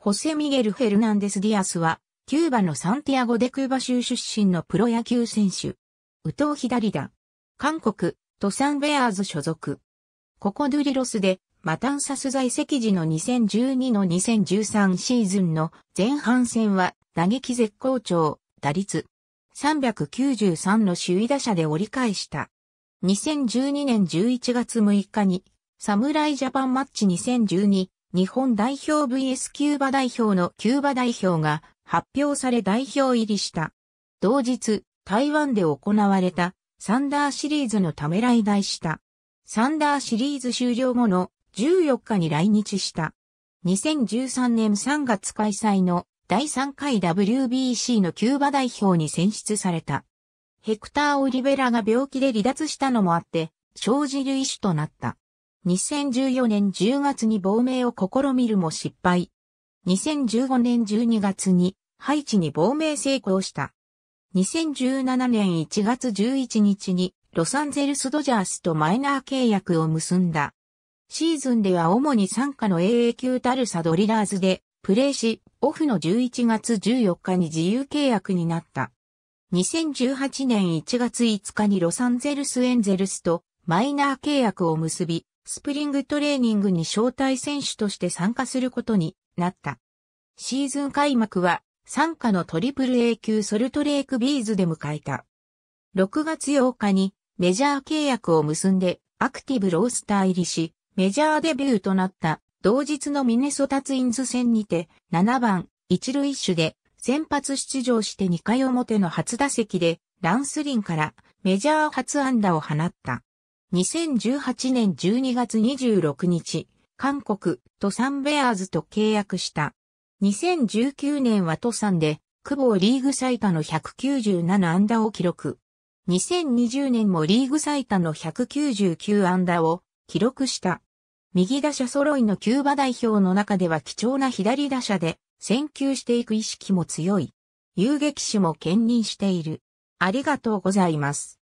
ホセ・ミゲル・フェルナンデス・ディアスは、キューバのサンティアゴ・デ・クーバ州出身のプロ野球選手。右投左打。韓国、トサン・ベアーズ所属。ココ・ドゥリロスで、マタンサス在籍時の2012の2013シーズンの前半戦は、打撃絶好調、打率。393の首位打者で折り返した。2012年11月6日に、サムライ・ジャパンマッチ2012日本代表 VS キューバ代表のキューバ代表が発表され代表入りした。同日、台湾で行われたサンダーシリーズのため来台した。サンダーシリーズ終了後の14日に来日した。2013年3月開催の第3回 WBC のキューバ代表に選出された。ヘクター・オリベラが病気で離脱したのもあって、生じる意種となった。2014年10月に亡命を試みるも失敗。2015年12月にハイチに亡命成功した。2017年1月11日にロサンゼルスドジャースとマイナー契約を結んだ。シーズンでは主に参加の AA 級タルサドリラーズでプレーし、オフの11月14日に自由契約になった。2018年1月5日にロサンゼルスエンゼルスとマイナー契約を結び、スプリングトレーニングに招待選手として参加することになった。シーズン開幕は、参加のトリプル A 級ソルトレークビーズで迎えた。6月8日にメジャー契約を結んでアクティブロースター入りし、メジャーデビューとなった同日のミネソタツインズ戦にて7番一塁手で先発出場して2回表の初打席でランスリンからメジャー初安打を放った。2018年12月26日、韓国、トサンベアーズと契約した。2019年はトサンで、久保リーグ最多の197安打を記録。2020年もリーグ最多の199安打を記録した。右打者揃いのキューバ代表の中では貴重な左打者で、選球していく意識も強い。遊撃手も兼任している。ありがとうございます。